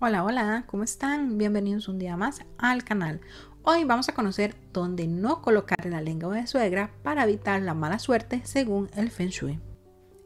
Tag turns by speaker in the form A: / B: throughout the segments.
A: Hola, hola, ¿cómo están? Bienvenidos un día más al canal. Hoy vamos a conocer dónde no colocar la lengua de suegra para evitar la mala suerte según el Feng Shui.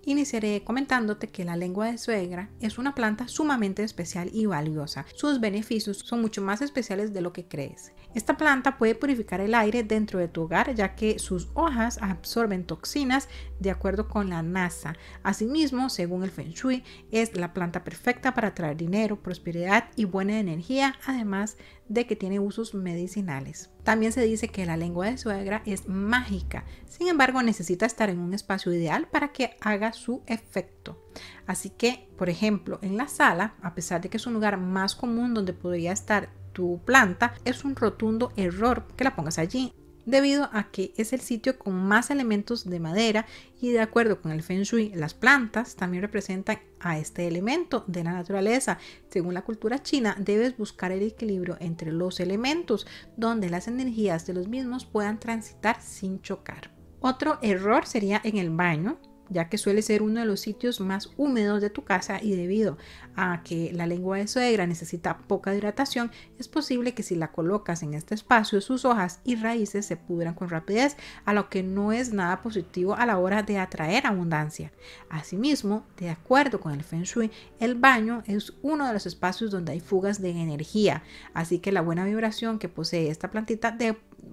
A: Iniciaré comentándote que la lengua de suegra es una planta sumamente especial y valiosa. Sus beneficios son mucho más especiales de lo que crees. Esta planta puede purificar el aire dentro de tu hogar ya que sus hojas absorben toxinas de acuerdo con la NASA. Asimismo, según el Feng Shui, es la planta perfecta para traer dinero, prosperidad y buena energía, además de que tiene usos medicinales. También se dice que la lengua de suegra es mágica, sin embargo necesita estar en un espacio ideal para que haga su efecto. Así que, por ejemplo, en la sala, a pesar de que es un lugar más común donde podría estar tu planta, es un rotundo error que la pongas allí debido a que es el sitio con más elementos de madera y de acuerdo con el feng shui, las plantas también representan a este elemento de la naturaleza. Según la cultura china, debes buscar el equilibrio entre los elementos, donde las energías de los mismos puedan transitar sin chocar. Otro error sería en el baño, ya que suele ser uno de los sitios más húmedos de tu casa y debido a que la lengua de suegra necesita poca hidratación, es posible que si la colocas en este espacio sus hojas y raíces se pudran con rapidez, a lo que no es nada positivo a la hora de atraer abundancia. Asimismo, de acuerdo con el Feng Shui, el baño es uno de los espacios donde hay fugas de energía, así que la buena vibración que posee esta plantita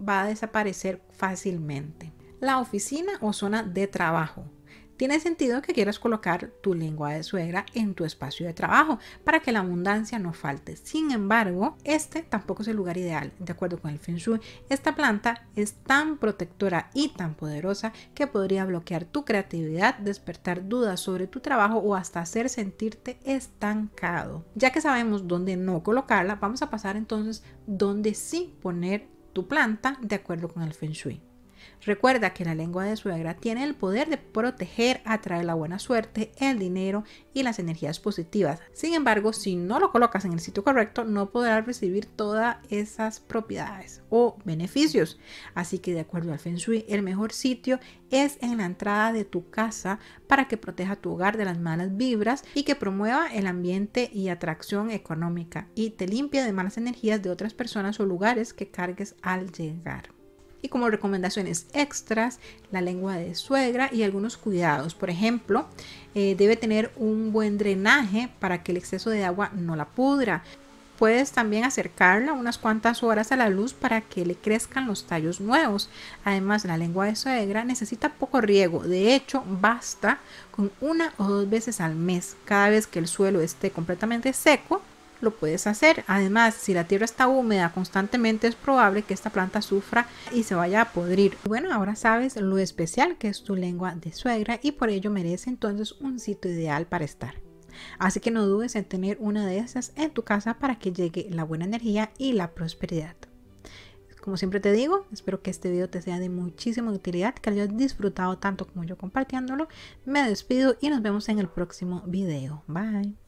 A: va a desaparecer fácilmente. La oficina o zona de trabajo. Tiene sentido que quieras colocar tu lengua de suegra en tu espacio de trabajo para que la abundancia no falte. Sin embargo, este tampoco es el lugar ideal. De acuerdo con el Feng Shui, esta planta es tan protectora y tan poderosa que podría bloquear tu creatividad, despertar dudas sobre tu trabajo o hasta hacer sentirte estancado. Ya que sabemos dónde no colocarla, vamos a pasar entonces dónde sí poner tu planta de acuerdo con el Feng Shui. Recuerda que la lengua de suegra tiene el poder de proteger, atraer la buena suerte, el dinero y las energías positivas. Sin embargo, si no lo colocas en el sitio correcto, no podrás recibir todas esas propiedades o beneficios. Así que de acuerdo al Feng Shui, el mejor sitio es en la entrada de tu casa para que proteja tu hogar de las malas vibras y que promueva el ambiente y atracción económica y te limpie de malas energías de otras personas o lugares que cargues al llegar y como recomendaciones extras la lengua de suegra y algunos cuidados. Por ejemplo, eh, debe tener un buen drenaje para que el exceso de agua no la pudra. Puedes también acercarla unas cuantas horas a la luz para que le crezcan los tallos nuevos. Además, la lengua de suegra necesita poco riego. De hecho, basta con una o dos veces al mes. Cada vez que el suelo esté completamente seco, lo puedes hacer. Además, si la tierra está húmeda constantemente, es probable que esta planta sufra y se vaya a podrir. Bueno, ahora sabes lo especial que es tu lengua de suegra y por ello merece entonces un sitio ideal para estar. Así que no dudes en tener una de esas en tu casa para que llegue la buena energía y la prosperidad. Como siempre te digo, espero que este video te sea de muchísima utilidad, que lo hayas disfrutado tanto como yo compartiéndolo. Me despido y nos vemos en el próximo video. Bye.